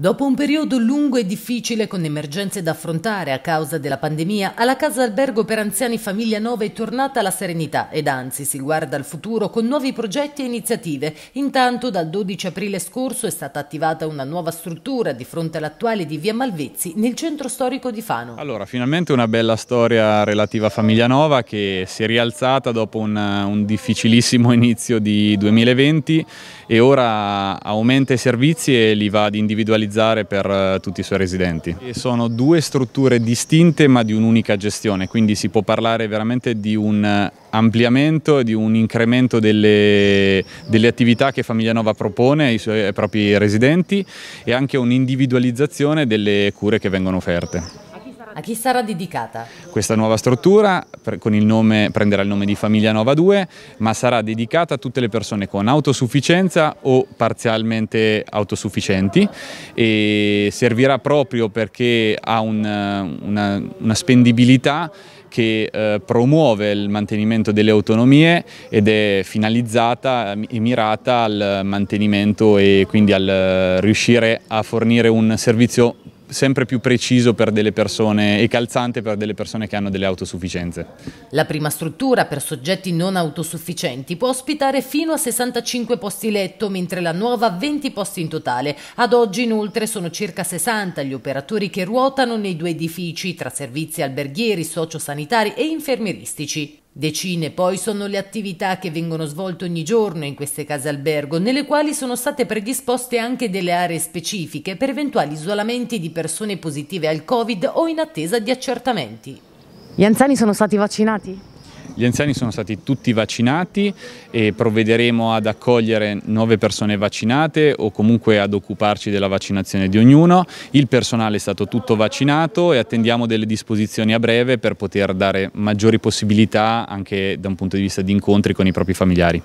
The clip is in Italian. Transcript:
Dopo un periodo lungo e difficile con emergenze da affrontare a causa della pandemia, alla casa albergo per anziani Famiglia 9 è tornata la serenità ed anzi si guarda al futuro con nuovi progetti e iniziative. Intanto dal 12 aprile scorso è stata attivata una nuova struttura di fronte all'attuale di Via Malvezzi nel centro storico di Fano. Allora, finalmente una bella storia relativa a Famiglia Nova che si è rialzata dopo un, un difficilissimo inizio di 2020 e ora aumenta i servizi e li va ad individualizzare utilizzare per eh, tutti i suoi residenti. E sono due strutture distinte ma di un'unica gestione, quindi si può parlare veramente di un eh, ampliamento, di un incremento delle, delle attività che Famiglia Nova propone ai, suoi, ai propri residenti e anche un'individualizzazione delle cure che vengono offerte. A chi sarà dedicata? Questa nuova struttura nome, prenderà il nome di Famiglia Nova 2, ma sarà dedicata a tutte le persone con autosufficienza o parzialmente autosufficienti e servirà proprio perché ha un, una, una spendibilità che eh, promuove il mantenimento delle autonomie ed è finalizzata e mirata al mantenimento e quindi al riuscire a fornire un servizio sempre più preciso per delle persone e calzante per delle persone che hanno delle autosufficienze. La prima struttura per soggetti non autosufficienti può ospitare fino a 65 posti letto, mentre la nuova 20 posti in totale. Ad oggi inoltre sono circa 60 gli operatori che ruotano nei due edifici tra servizi alberghieri, sociosanitari e infermieristici. Decine poi sono le attività che vengono svolte ogni giorno in queste case albergo, nelle quali sono state predisposte anche delle aree specifiche per eventuali isolamenti di persone positive al Covid o in attesa di accertamenti. Gli anziani sono stati vaccinati? Gli anziani sono stati tutti vaccinati e provvederemo ad accogliere nuove persone vaccinate o comunque ad occuparci della vaccinazione di ognuno. Il personale è stato tutto vaccinato e attendiamo delle disposizioni a breve per poter dare maggiori possibilità anche da un punto di vista di incontri con i propri familiari.